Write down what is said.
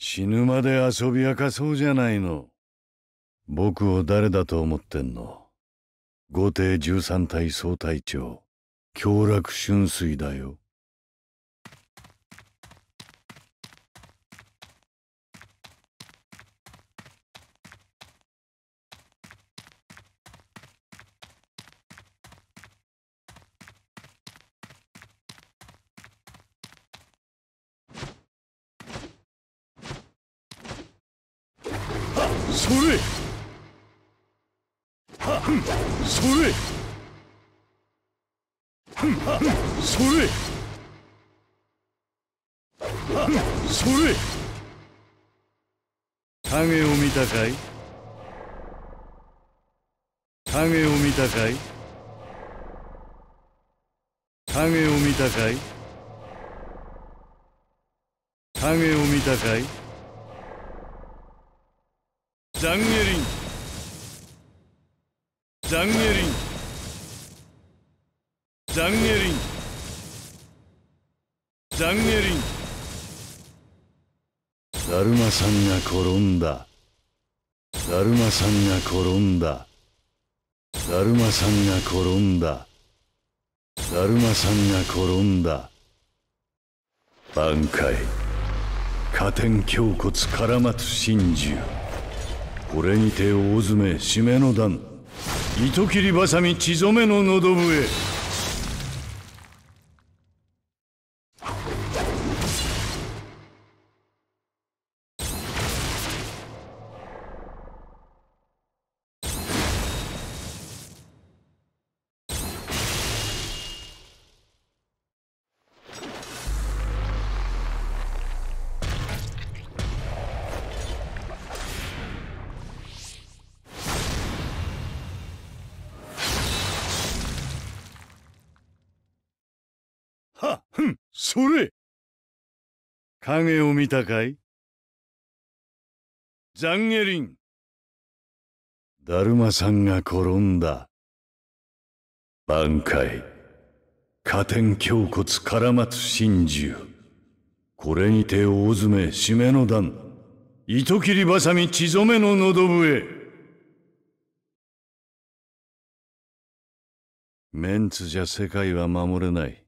死ぬまで遊び明かそうじゃないの。僕を誰だと思ってんの五帝十三隊総隊長、凶楽春水だよ。それそれそれそれ影を見たかい影を見たかい影を見たかい影を見たかいザンゲリンザンゲリンザンゲリンザャンゲリンだるまさんが転んだだルマさんが転んだだルマさんが転んだだルマさんが転んだ挽回加点胸骨絡まつ真珠これにて大詰め締めの段糸切りばさみ血染めの喉笛はふんそれ影を見たかいザンゲリンだるまさんが転んだ挽回加点胸骨から松真珠これにて大詰め締めの段糸切りばさみ血染めの喉笛メンツじゃ世界は守れない